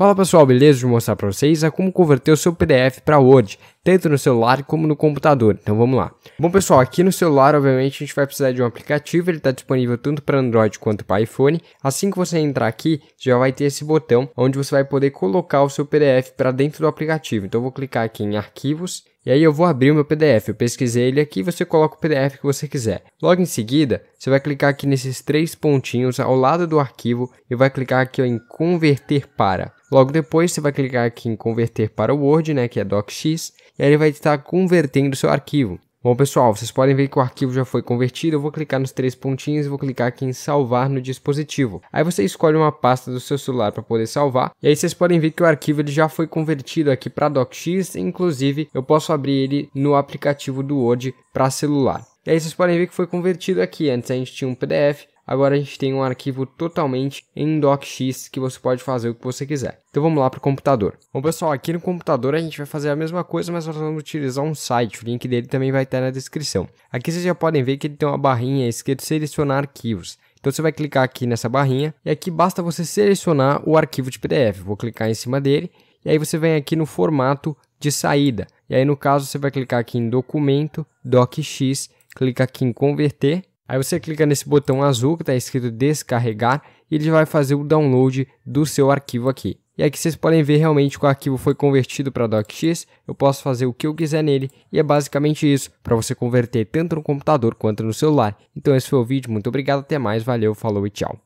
Fala pessoal, beleza? Vou mostrar para vocês a é como converter o seu PDF para Word, tanto no celular como no computador. Então vamos lá. Bom pessoal, aqui no celular obviamente a gente vai precisar de um aplicativo, ele está disponível tanto para Android quanto para iPhone. Assim que você entrar aqui, já vai ter esse botão onde você vai poder colocar o seu PDF para dentro do aplicativo. Então eu vou clicar aqui em arquivos e aí eu vou abrir o meu PDF, eu pesquisei ele aqui, você coloca o PDF que você quiser. Logo em seguida, você vai clicar aqui nesses três pontinhos ao lado do arquivo e vai clicar aqui ó, em converter para. Logo depois, você vai clicar aqui em converter para o Word, né, que é docx, e aí ele vai estar convertendo o seu arquivo. Bom, pessoal, vocês podem ver que o arquivo já foi convertido. Eu vou clicar nos três pontinhos e vou clicar aqui em salvar no dispositivo. Aí você escolhe uma pasta do seu celular para poder salvar. E aí vocês podem ver que o arquivo ele já foi convertido aqui para docx. Inclusive, eu posso abrir ele no aplicativo do Word para celular. E aí vocês podem ver que foi convertido aqui. Antes a gente tinha um PDF, Agora a gente tem um arquivo totalmente em docx que você pode fazer o que você quiser. Então vamos lá para o computador. Bom pessoal, aqui no computador a gente vai fazer a mesma coisa, mas nós vamos utilizar um site, o link dele também vai estar na descrição. Aqui vocês já podem ver que ele tem uma barrinha escrito selecionar arquivos. Então você vai clicar aqui nessa barrinha e aqui basta você selecionar o arquivo de PDF. Vou clicar em cima dele e aí você vem aqui no formato de saída. E aí no caso você vai clicar aqui em documento, docx, clica aqui em converter Aí você clica nesse botão azul que está escrito descarregar e ele vai fazer o download do seu arquivo aqui. E aqui vocês podem ver realmente que o arquivo foi convertido para DocX, eu posso fazer o que eu quiser nele e é basicamente isso, para você converter tanto no computador quanto no celular. Então esse foi o vídeo, muito obrigado, até mais, valeu, falou e tchau.